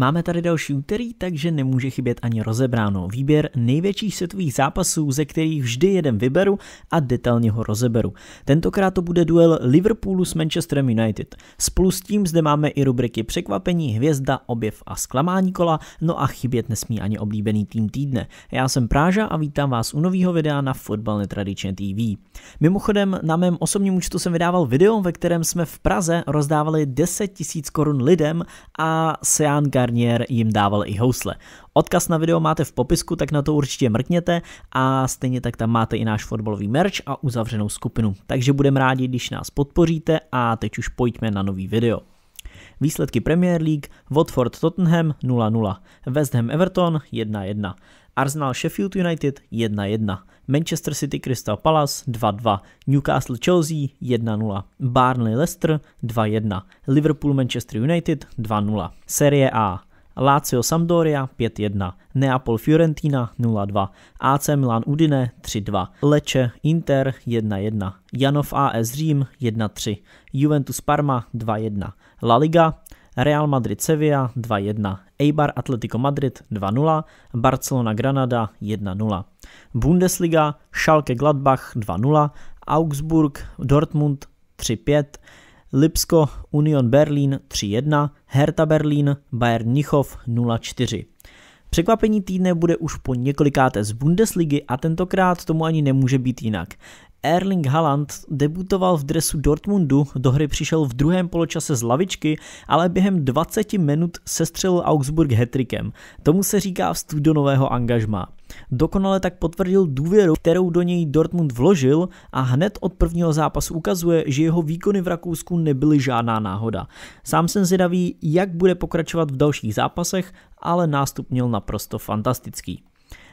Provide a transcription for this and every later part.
Máme tady další úterý, takže nemůže chybět ani rozebráno. Výběr největších světových zápasů, ze kterých vždy jeden vyberu a detailně ho rozeberu. Tentokrát to bude duel Liverpoolu s Manchesterem United. Spolu s tím zde máme i rubriky překvapení, hvězda, objev a zklamání kola, no a chybět nesmí ani oblíbený tým týdne. Já jsem Práža a vítám vás u nového videa na Fotbal Netradičně TV. Mimochodem, na mém osobním účtu jsem vydával video, ve kterém jsme v Praze rozdávali 10 000 korun lidem a Sean Gar Garnier jim dával i housle. Odkaz na video máte v popisku, tak na to určitě mrkněte a stejně tak tam máte i náš fotbalový merch a uzavřenou skupinu. Takže budeme rádi, když nás podpoříte a teď už pojďme na nový video. Výsledky Premier League Watford Tottenham 0-0, West Ham Everton 1-1, Arsenal Sheffield United 1-1, Manchester City Crystal Palace 2-2, Newcastle Chelsea 1-0, Barnley Leicester 2-1, Liverpool Manchester United 2-0. Serie A Lazio Sampdoria 5-1, Neapol Fiorentina 0-2, AC Milan Udine 3-2, Lecce Inter 1-1, Janov AS Řím 1-3, Juventus Parma 2-1, La Liga Real Madrid Sevilla 2-1, Eibar Atletico Madrid 2-0, Barcelona Granada 1-0. Bundesliga Schalke Gladbach 2-0, Augsburg Dortmund 3-5, Lipsko Union Berlin 3-1, Hertha Berlin Bayern Nichov 0-4. Překvapení týdne bude už po několikáté z Bundesligy a tentokrát tomu ani nemůže být jinak. Erling Haaland debutoval v dresu Dortmundu, do hry přišel v druhém poločase z lavičky, ale během 20 minut sestřelil Augsburg hetrikem. Tomu se říká vstup do nového angažma. Dokonale tak potvrdil důvěru, kterou do něj Dortmund vložil a hned od prvního zápasu ukazuje, že jeho výkony v Rakousku nebyly žádná náhoda. Sám jsem zvědavý, jak bude pokračovat v dalších zápasech, ale nástup měl naprosto fantastický.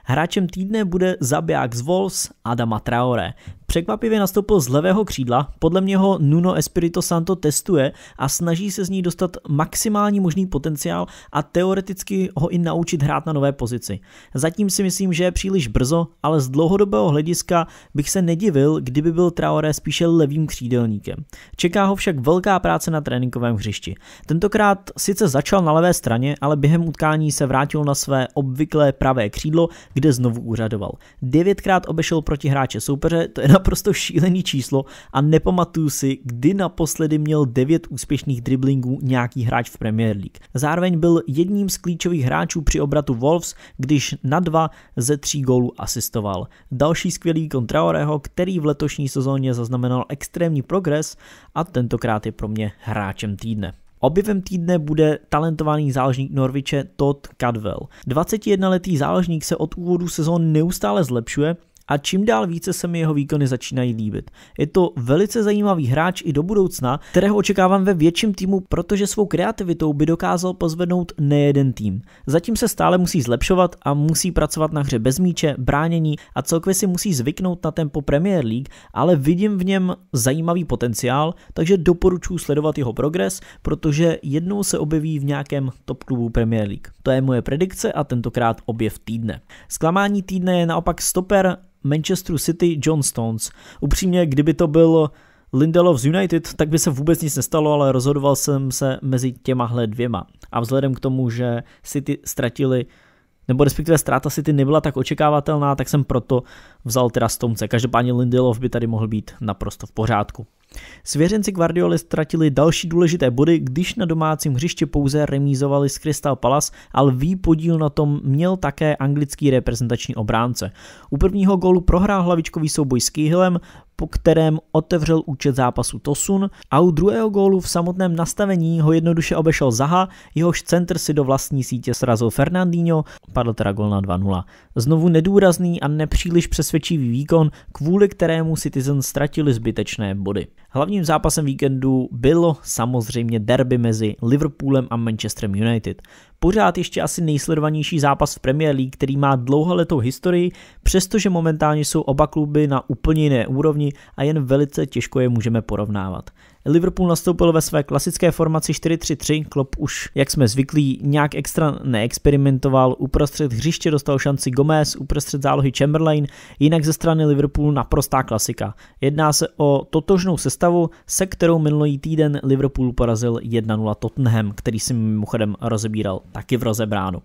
Hráčem týdne bude zabiják z Wolves Adama Traore. Překvapivě nastoupil z levého křídla, podle mě ho Nuno Espirito Santo testuje a snaží se z ní dostat maximální možný potenciál a teoreticky ho i naučit hrát na nové pozici. Zatím si myslím, že je příliš brzo, ale z dlouhodobého hlediska bych se nedivil, kdyby byl Traoré spíše levým křídelníkem. Čeká ho však velká práce na tréninkovém hřišti. Tentokrát sice začal na levé straně, ale během utkání se vrátil na své obvyklé pravé křídlo, kde znovu úřadoval. Devětkrát obešel proti hráče soupeře, to je naprosto šílený číslo a nepamatuju si, kdy naposledy měl 9 úspěšných driblingů nějaký hráč v Premier League. Zároveň byl jedním z klíčových hráčů při obratu Wolves, když na dva ze tří gólů asistoval. Další skvělý výkon Traoreho, který v letošní sezóně zaznamenal extrémní progres a tentokrát je pro mě hráčem týdne. Objevem týdne bude talentovaný záložník Norviče Todd Cadwell. 21-letý záložník se od úvodu sezóny neustále zlepšuje a čím dál více se mi jeho výkony začínají líbit. Je to velice zajímavý hráč i do budoucna, kterého očekávám ve větším týmu, protože svou kreativitou by dokázal pozvednout nejeden tým. Zatím se stále musí zlepšovat a musí pracovat na hře bez míče, bránění a celkově si musí zvyknout na tempo Premier League, ale vidím v něm zajímavý potenciál, takže doporučuji sledovat jeho progres, protože jednou se objeví v nějakém top klubu Premier League. To je moje predikce a tentokrát objev týdne. Zklamání týdne je naopak stoper Manchesteru City John Stones. Upřímně, kdyby to byl Lindelof z United, tak by se vůbec nic nestalo, ale rozhodoval jsem se mezi těmahle dvěma. A vzhledem k tomu, že City ztratili nebo respektive ztráta City nebyla tak očekávatelná, tak jsem proto vzal teda Stonce. Každopádně Lindelof by tady mohl být naprosto v pořádku. Svěřenci Guardioli ztratili další důležité body, když na domácím hřiště pouze remízovali s Crystal Palace ale vý podíl na tom měl také anglický reprezentační obránce. U prvního gólu prohrál hlavičkový souboj s Kýhlem, po kterém otevřel účet zápasu Tosun a u druhého gólu v samotném nastavení ho jednoduše obešel Zaha, jehož center si do vlastní sítě srazil Fernandinho, padl teda gol na 2-0. Znovu nedůrazný a nepříliš přesvědčivý výkon, kvůli kterému Citizen ztratili zbytečné body. Hlavním zápasem víkendu bylo samozřejmě derby mezi Liverpoolem a Manchesterem United pořád ještě asi nejsledovanější zápas v Premier League, který má dlouholetou historii, přestože momentálně jsou oba kluby na úplně jiné úrovni a jen velice těžko je můžeme porovnávat. Liverpool nastoupil ve své klasické formaci 4-3-3, Klopp už, jak jsme zvyklí, nějak extra neexperimentoval, uprostřed hřiště dostal šanci Gomez, uprostřed zálohy Chamberlain, jinak ze strany Liverpoolu naprostá klasika. Jedná se o totožnou sestavu, se kterou minulý týden Liverpool porazil 1-0 Tottenham, který si mimochodem rozebíral taky v rozebránu.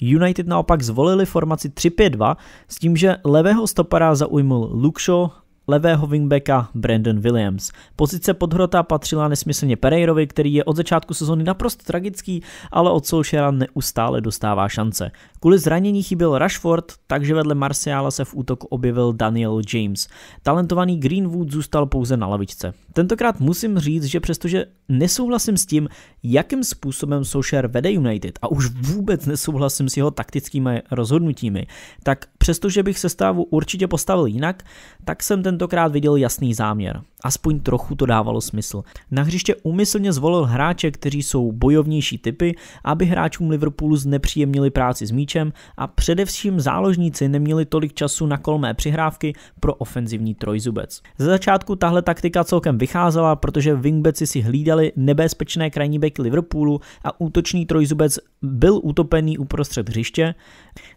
United naopak zvolili formaci 3-5-2 s tím, že levého stopara zaujmul Luke Shaw levého wingbacka Brandon Williams. Pozice podhrota patřila nesmyslně Pereirovi, který je od začátku sezóny naprosto tragický, ale od Solskjaera neustále dostává šance. Kvůli zranění chyběl Rashford, takže vedle Marciala se v útoku objevil Daniel James. Talentovaný Greenwood zůstal pouze na lavičce. Tentokrát musím říct, že přestože nesouhlasím s tím, jakým způsobem Solskjaer vede United a už vůbec nesouhlasím s jeho taktickými rozhodnutími, tak přestože bych se stávu určitě postavil jinak, tak jsem ten tentokrát viděl jasný záměr. Aspoň trochu to dávalo smysl. Na hřiště umyslně zvolil hráče, kteří jsou bojovnější typy, aby hráčům Liverpoolu znepříjemnili práci s míčem a především záložníci neměli tolik času na kolmé přihrávky pro ofenzivní trojzubec. Ze začátku tahle taktika celkem vycházela, protože wingbeci si hlídali nebezpečné krajní beky Liverpoolu a útočný trojzubec byl utopený uprostřed hřiště.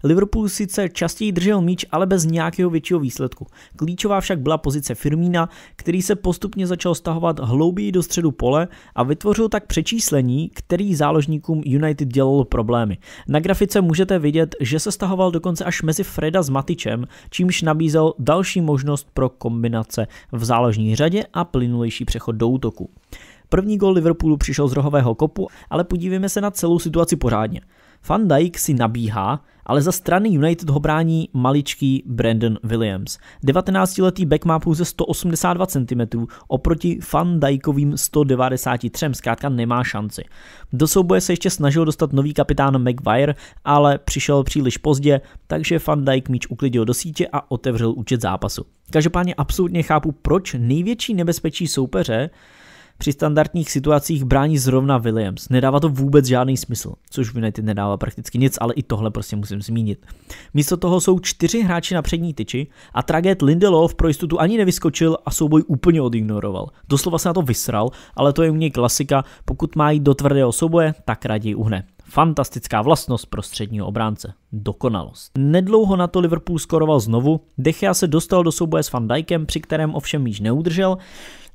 Liverpool sice častěji držel míč, ale bez nějakého většího výsledku. Klíčová však byla pozice Firmína, který se se postupně začal stahovat hlouběji do středu pole a vytvořil tak přečíslení, který záložníkům United dělal problémy. Na grafice můžete vidět, že se stahoval dokonce až mezi Freda s Matičem, čímž nabízel další možnost pro kombinace v záložní řadě a plynulejší přechod do útoku. První gol Liverpoolu přišel z rohového kopu, ale podívejme se na celou situaci pořádně. Van Dijk si nabíhá, ale za strany United ho brání maličký Brandon Williams. 19-letý back má pouze 182 cm oproti Van Dijkovým 193, zkrátka nemá šanci. Do souboje se ještě snažil dostat nový kapitán McWire, ale přišel příliš pozdě, takže Van Dijk míč uklidil do sítě a otevřel účet zápasu. Každopádně absolutně chápu, proč největší nebezpečí soupeře při standardních situacích brání zrovna Williams. Nedává to vůbec žádný smysl, což v United nedává prakticky nic, ale i tohle prostě musím zmínit. Místo toho jsou čtyři hráči na přední tyči a traget Lindelof pro jistotu ani nevyskočil a souboj úplně odignoroval. Doslova se na to vysral, ale to je u něj klasika, pokud má jít do tvrdého souboje, tak raději uhne. Fantastická vlastnost pro středního obránce. Dokonalost. Nedlouho na to Liverpool skoroval znovu, Dechia se dostal do souboje s Van Dijkem, při kterém ovšem již neudržel,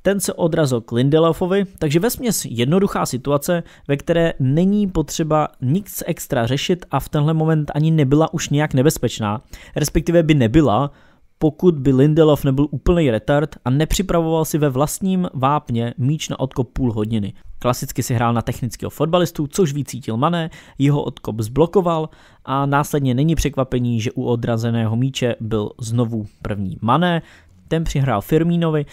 ten se odrazil k Lindelofovi, takže ve směs jednoduchá situace, ve které není potřeba nic extra řešit a v tenhle moment ani nebyla už nějak nebezpečná, respektive by nebyla, pokud by Lindelof nebyl úplný retard a nepřipravoval si ve vlastním vápně míč na odkop půl hodiny. Klasicky si hrál na technického fotbalistu, což vycítil Mané, jeho odkop zblokoval a následně není překvapení, že u odrazeného míče byl znovu první Mané, ten přihrál Firmínovi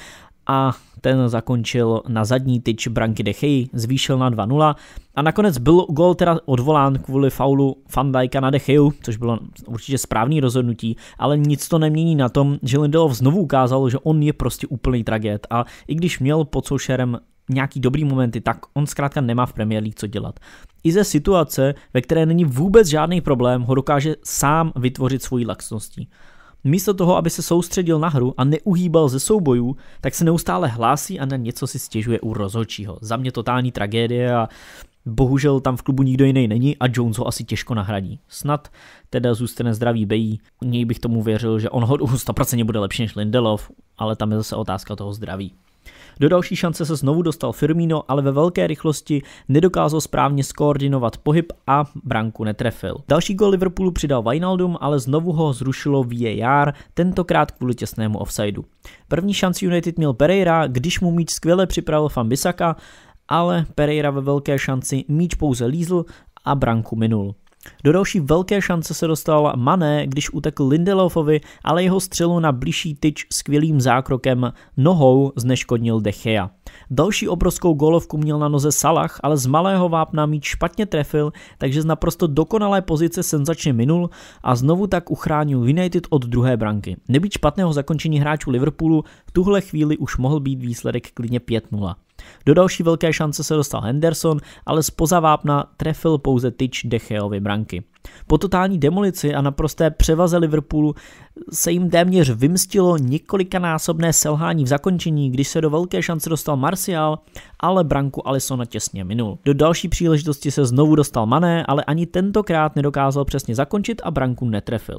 a ten zakončil na zadní tyč branky Gea, zvýšil na 2-0 a nakonec byl gol teda odvolán kvůli faulu Van Dijka na Gea, což bylo určitě správný rozhodnutí, ale nic to nemění na tom, že Lindelof znovu ukázal, že on je prostě úplný traget a i když měl pod soušerem nějaký dobrý momenty, tak on zkrátka nemá v Premier League co dělat. I ze situace, ve které není vůbec žádný problém, ho dokáže sám vytvořit svojí laxností. Místo toho, aby se soustředil na hru a neuhýbal ze soubojů, tak se neustále hlásí a na něco si stěžuje u rozhodčího. Za mě totální tragédie a bohužel tam v klubu nikdo jiný není a Jones ho asi těžko nahradí. Snad teda zůstane zdravý Bejí, u něj bych tomu věřil, že on ho 100% bude lepší než Lindelof, ale tam je zase otázka toho zdraví. Do další šance se znovu dostal Firmino, ale ve velké rychlosti nedokázal správně skoordinovat pohyb a branku netrefil. Další gol Liverpoolu přidal Wijnaldum, ale znovu ho zrušilo VAR, tentokrát kvůli těsnému offsideu. První šanci United měl Pereira, když mu míč skvěle připravil Fambisaka, ale Pereira ve velké šanci míč pouze lízl a branku minul. Do další velké šance se dostal Mané, když utekl Lindelofovi, ale jeho střelu na blížší tyč skvělým zákrokem nohou zneškodnil Dechea. Další obrovskou golovku měl na noze Salah, ale z malého vápna míč špatně trefil, takže z naprosto dokonalé pozice senzačně minul a znovu tak uchránil United od druhé branky. Nebýt špatného zakončení hráčů Liverpoolu, v tuhle chvíli už mohl být výsledek klidně 5-0. Do další velké šance se dostal Henderson, ale spoza vápna trefil pouze tyč Decheovi branky. Po totální demolici a naprosté převaze Liverpoolu se jim téměř vymstilo několikanásobné selhání v zakončení, když se do velké šance dostal Martial, ale branku Alisona těsně minul. Do další příležitosti se znovu dostal Mané, ale ani tentokrát nedokázal přesně zakončit a branku netrefil.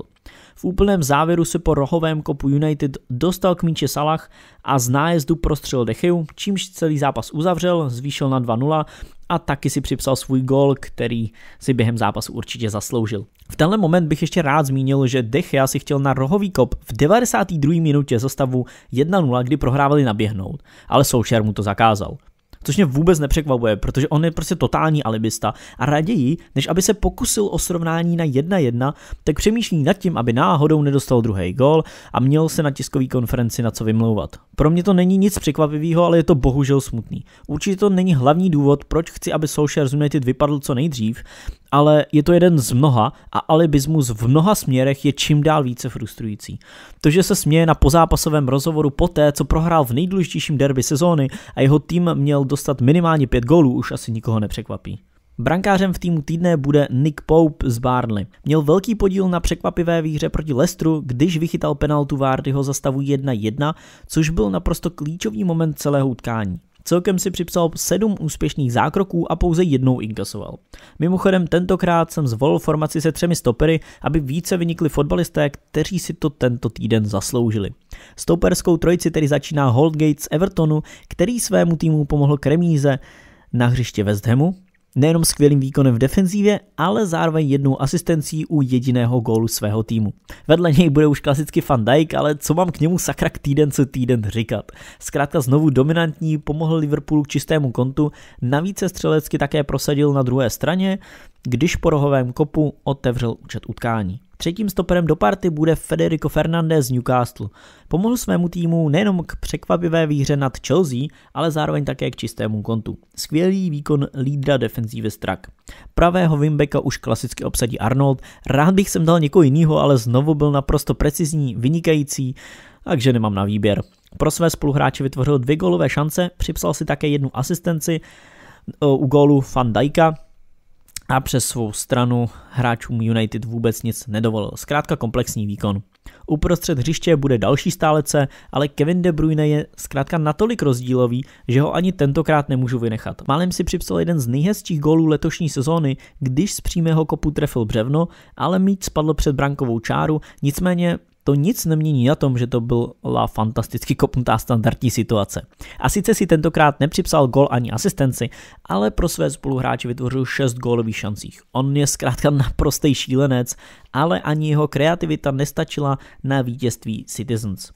V úplném závěru se po rohovém kopu United dostal k míči Salah a z nájezdu prostřel Decheu, čímž celý zápas uzavřel, zvýšil na 2-0 a taky si připsal svůj gol, který si během zápasu určitě zasloužil. V tenhle moment bych ještě rád zmínil, že Dechia si chtěl na rohový kop v 92. minutě zastavu stavu 1-0, kdy prohrávali naběhnout, ale Soušer mu to zakázal. Což mě vůbec nepřekvapuje, protože on je prostě totální alibista a raději, než aby se pokusil o srovnání na 1-1, tak přemýšlí nad tím, aby náhodou nedostal druhý gol a měl se na tiskové konferenci na co vymlouvat. Pro mě to není nic překvapivého, ale je to bohužel smutný. Určitě to není hlavní důvod, proč chci, aby Social United vypadl co nejdřív, ale je to jeden z mnoha a alibismus v mnoha směrech je čím dál více frustrující. To, že se směje na pozápasovém rozhovoru poté, co prohrál v nejdůležitějším derby sezóny a jeho tým měl dostat minimálně pět gólů, už asi nikoho nepřekvapí. Brankářem v týmu týdne bude Nick Pope z Barnley. Měl velký podíl na překvapivé výhře proti Lestru, když vychytal penaltu Vardyho za stavu 1-1, což byl naprosto klíčový moment celého utkání. Celkem si připsal 7 úspěšných zákroků a pouze jednou inkasoval. Mimochodem tentokrát jsem zvolil formaci se třemi stopery, aby více vynikli fotbalisté, kteří si to tento týden zasloužili. Stoperskou trojici tedy začíná Holdgate z Evertonu, který svému týmu pomohl kremíze na hřiště West Hamu, nejenom skvělým výkonem v defenzívě, ale zároveň jednou asistencí u jediného gólu svého týmu. Vedle něj bude už klasicky Van Dijk, ale co mám k němu sakra k týden co týden říkat. Zkrátka znovu dominantní, pomohl Liverpoolu k čistému kontu, navíc se střelecky také prosadil na druhé straně, když po rohovém kopu otevřel účet utkání. Třetím stoperem do party bude Federico Fernandez z Newcastle. Pomohl svému týmu nejenom k překvapivé výhře nad Chelsea, ale zároveň také k čistému kontu. Skvělý výkon lídra defenzívy Strak. Pravého Wimbeka už klasicky obsadí Arnold. Rád bych sem dal někoho jiného, ale znovu byl naprosto precizní, vynikající, takže nemám na výběr. Pro své spoluhráče vytvořil dvě golové šance, připsal si také jednu asistenci eh, u gólu Van Dijka, a přes svou stranu hráčům United vůbec nic nedovolil. Zkrátka komplexní výkon. Uprostřed hřiště bude další stálece, ale Kevin De Bruyne je zkrátka natolik rozdílový, že ho ani tentokrát nemůžu vynechat. Málem si připsal jeden z nejhezčích gólů letošní sezóny, když z přímého kopu trefil břevno, ale míč spadl před brankovou čáru, nicméně to nic nemění na tom, že to byla fantasticky kopnutá standardní situace. A sice si tentokrát nepřipsal gol ani asistenci, ale pro své spoluhráče vytvořil 6 gólových šancích. On je zkrátka naprostej šílenec, ale ani jeho kreativita nestačila na vítězství Citizens.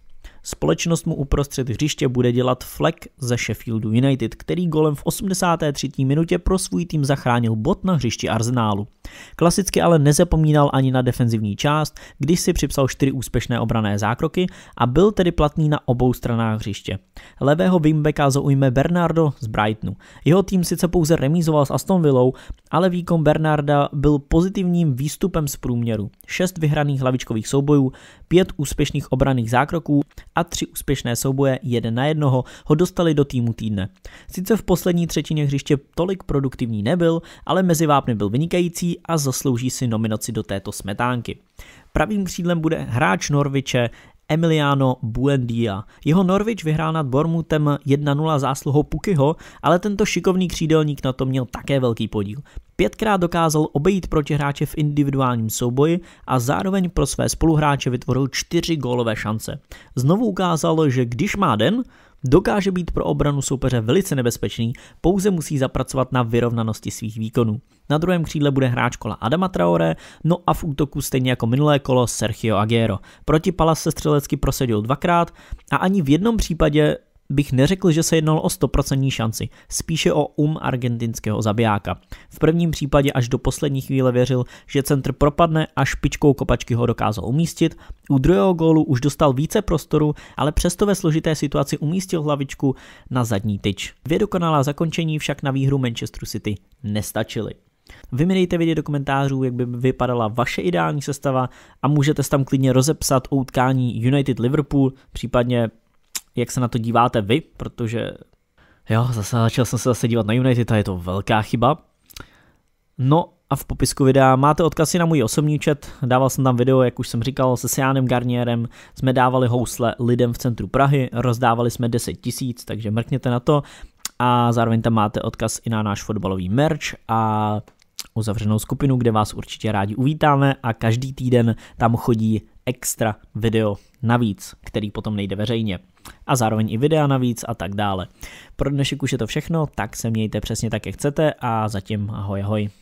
Společnost mu uprostřed hřiště bude dělat flek ze Sheffieldu United, který golem v 83. minutě pro svůj tým zachránil bod na hřišti Arsenálu. Klasicky ale nezapomínal ani na defenzivní část, když si připsal čtyři úspěšné obrané zákroky a byl tedy platný na obou stranách hřiště. Levého wingbacka zaujme Bernardo z Brightonu. Jeho tým sice pouze remízoval s Aston Villou, ale výkon Bernarda byl pozitivním výstupem z průměru. Šest vyhraných hlavičkových soubojů, pět úspěšných obraných zákroků a tři úspěšné souboje jeden na jednoho ho dostali do týmu týdne. Sice v poslední třetině hřiště tolik produktivní nebyl, ale mezi vápny byl vynikající a zaslouží si nominaci do této smetánky. Pravým křídlem bude hráč Norviče Emiliano Buendia. Jeho Norvič vyhrál nad Bormutem 1-0 zásluhou Pukyho, ale tento šikovný křídelník na to měl také velký podíl. Pětkrát dokázal obejít protihráče v individuálním souboji a zároveň pro své spoluhráče vytvořil čtyři gólové šance. Znovu ukázal, že když má den, dokáže být pro obranu soupeře velice nebezpečný, pouze musí zapracovat na vyrovnanosti svých výkonů. Na druhém křídle bude hráč kola Adama Traore, no a v útoku stejně jako minulé kolo Sergio Aguero. Proti Palas se střelecky prosadil dvakrát a ani v jednom případě bych neřekl, že se jednalo o 100% šanci, spíše o um argentinského zabijáka. V prvním případě až do poslední chvíle věřil, že centr propadne a špičkou kopačky ho dokázal umístit, u druhého gólu už dostal více prostoru, ale přesto ve složité situaci umístil hlavičku na zadní tyč. Dvě dokonalá zakončení však na výhru Manchester City nestačily. Vy mi dejte vědět do komentářů, jak by vypadala vaše ideální sestava a můžete tam klidně rozepsat o utkání United Liverpool, případně jak se na to díváte vy, protože jo, zase začal jsem se zase dívat na United a je to velká chyba. No a v popisku videa máte odkazy na můj osobní chat, dával jsem tam video, jak už jsem říkal, se Sianem Garnierem, jsme dávali housle lidem v centru Prahy, rozdávali jsme 10 tisíc, takže mrkněte na to a zároveň tam máte odkaz i na náš fotbalový merch a uzavřenou skupinu, kde vás určitě rádi uvítáme a každý týden tam chodí extra video navíc, který potom nejde veřejně. A zároveň i videa navíc a tak dále. Pro dnešek už je to všechno, tak se mějte přesně tak, jak chcete a zatím ahoj ahoj.